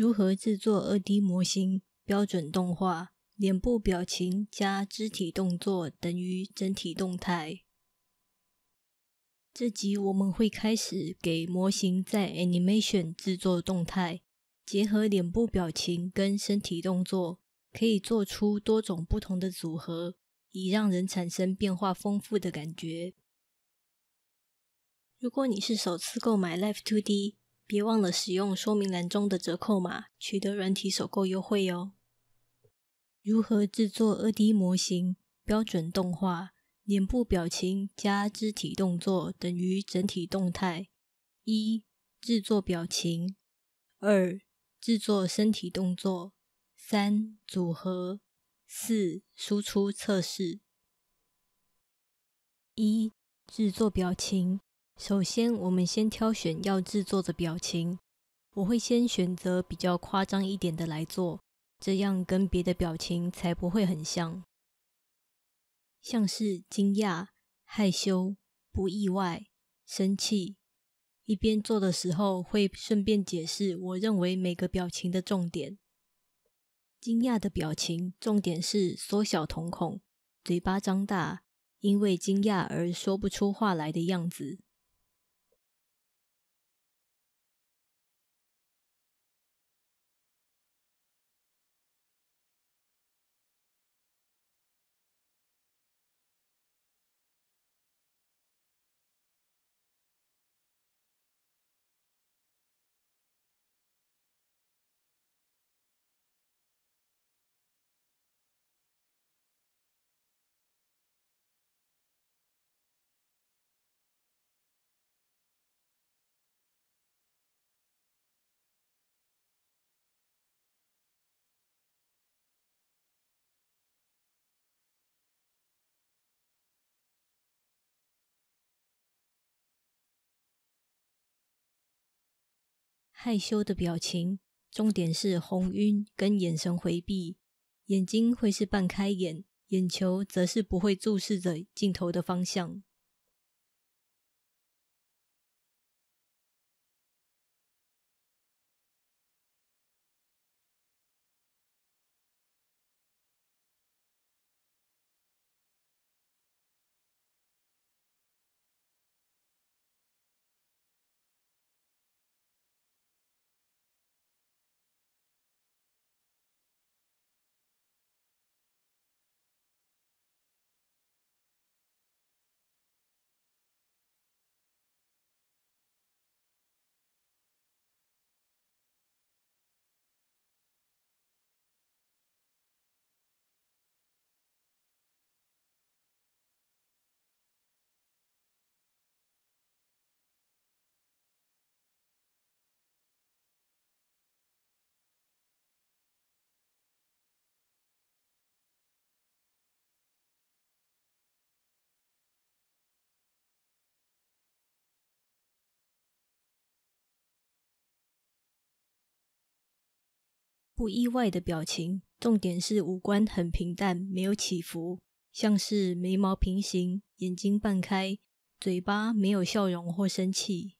如何制作二 D 模型标准动画？脸部表情加肢体动作等于整体动态。这集我们会开始给模型在 Animation 制作动态，结合脸部表情跟身体动作，可以做出多种不同的组合，以让人产生变化丰富的感觉。如果你是首次购买 Life Two D。别忘了使用说明栏中的折扣码，取得软体首购优惠哟。如何制作2 d 模型？标准动画、脸部表情加肢体动作等于整体动态。一、制作表情；二、制作身体动作；三、组合；四、输出测试。一、制作表情。首先，我们先挑选要制作的表情。我会先选择比较夸张一点的来做，这样跟别的表情才不会很像。像是惊讶、害羞、不意外、生气。一边做的时候，会顺便解释我认为每个表情的重点。惊讶的表情重点是缩小瞳孔，嘴巴张大，因为惊讶而说不出话来的样子。害羞的表情，重点是红晕跟眼神回避，眼睛会是半开眼，眼球则是不会注视着镜头的方向。不意外的表情，重点是五官很平淡，没有起伏，像是眉毛平行，眼睛半开，嘴巴没有笑容或生气。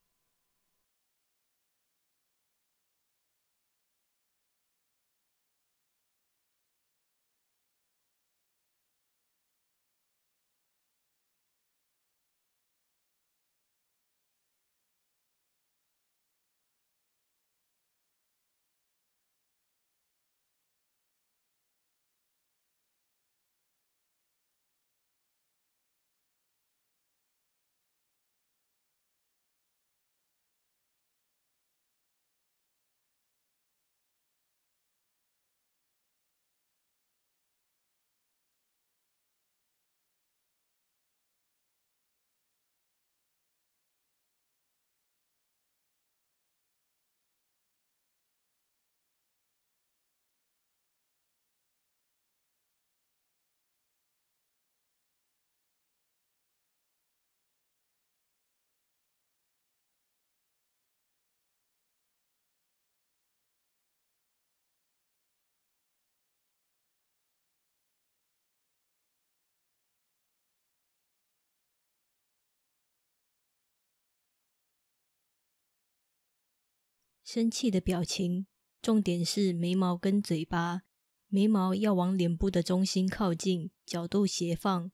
生气的表情，重点是眉毛跟嘴巴。眉毛要往脸部的中心靠近，角度斜放；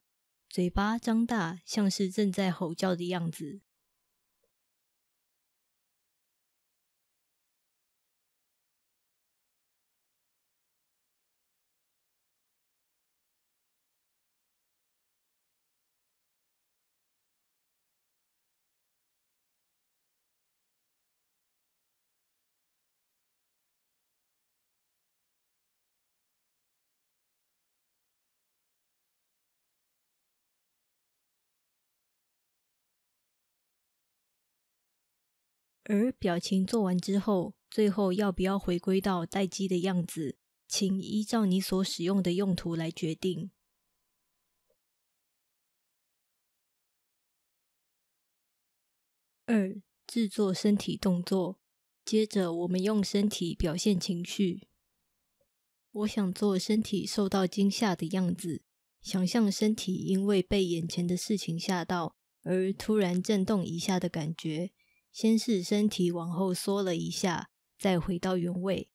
嘴巴张大，像是正在吼叫的样子。而表情做完之后，最后要不要回归到待机的样子，请依照你所使用的用途来决定。二、制作身体动作。接着，我们用身体表现情绪。我想做身体受到惊吓的样子，想象身体因为被眼前的事情吓到而突然震动一下的感觉。先是身体往后缩了一下，再回到原位。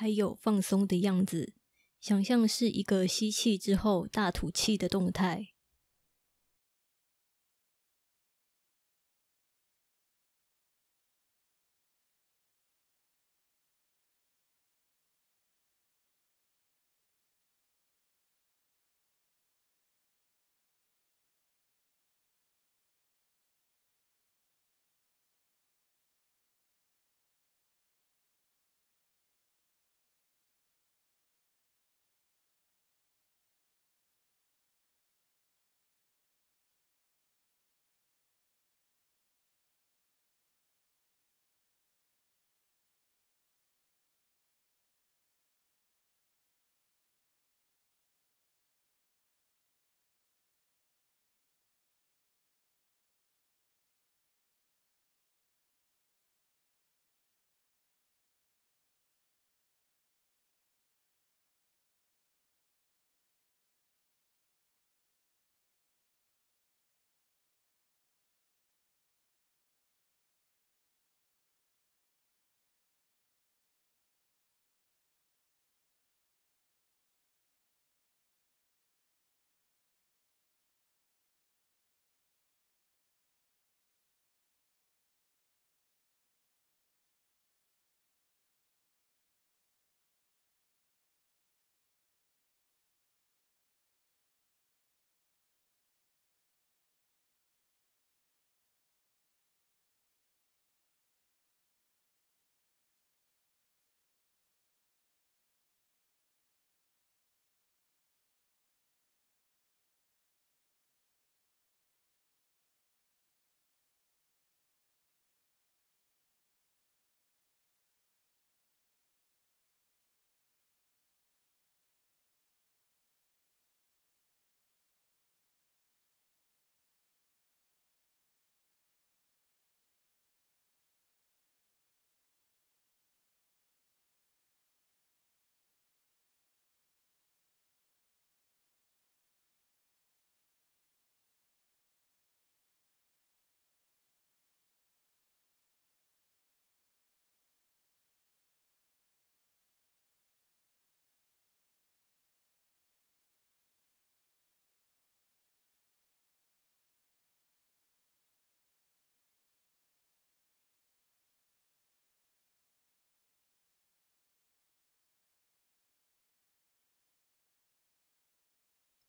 还有放松的样子，想象是一个吸气之后大吐气的动态。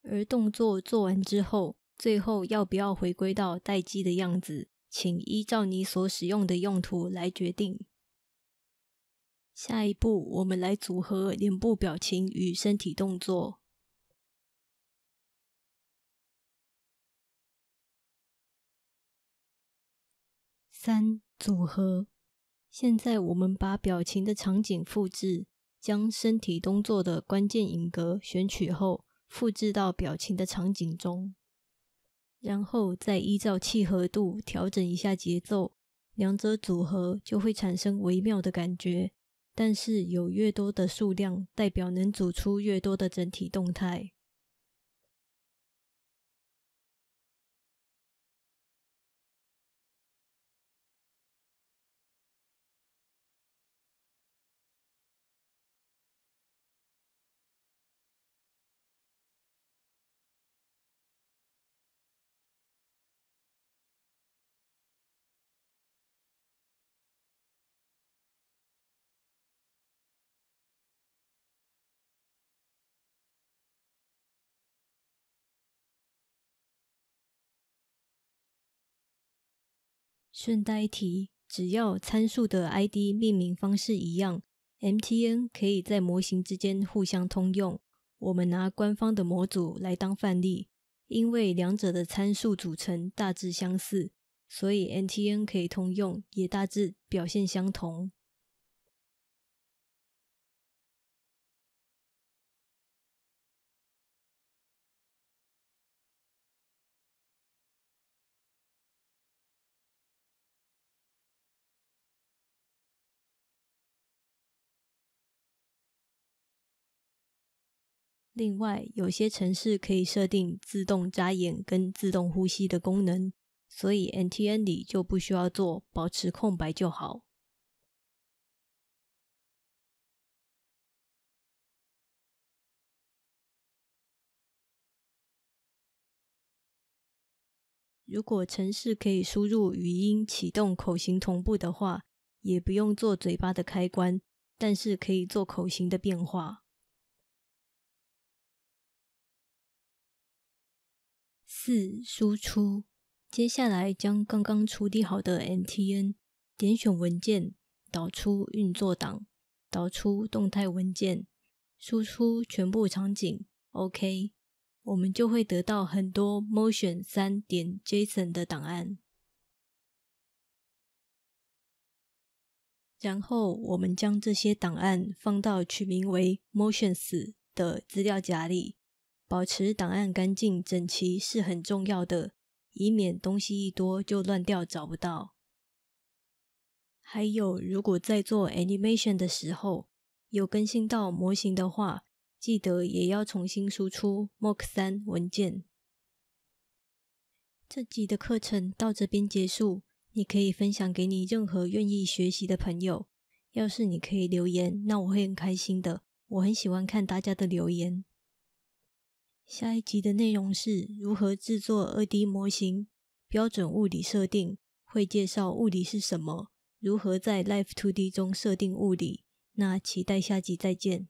而动作做完之后，最后要不要回归到待机的样子，请依照你所使用的用途来决定。下一步，我们来组合脸部表情与身体动作。三组合。现在我们把表情的场景复制，将身体动作的关键影格选取后。复制到表情的场景中，然后再依照契合度调整一下节奏，两者组合就会产生微妙的感觉。但是有越多的数量，代表能组出越多的整体动态。顺带一提，只要参数的 ID 命名方式一样，MTN 可以在模型之间互相通用。我们拿官方的模组来当范例，因为两者的参数组成大致相似，所以 MTN 可以通用，也大致表现相同。另外，有些城市可以设定自动眨眼跟自动呼吸的功能，所以 N T N 里就不需要做保持空白就好。如果城市可以输入语音启动口型同步的话，也不用做嘴巴的开关，但是可以做口型的变化。四输出，接下来将刚刚处理好的 MTN 点选文件导出运作档，导出动态文件，输出全部场景。OK，我们就会得到很多 Motion 三点 JSON 的档案。然后我们将这些档案放到取名为 Motions 的资料夹里。保持档案干净整齐是很重要的，以免东西一多就乱掉找不到。还有，如果在做 animation 的时候有更新到模型的话，记得也要重新输出 mock 三文件。这集的课程到这边结束，你可以分享给你任何愿意学习的朋友。要是你可以留言，那我会很开心的。我很喜欢看大家的留言。下一集的内容是如何制作 2D 模型，标准物理设定会介绍物理是什么，如何在 Life2D 中设定物理。那期待下集再见。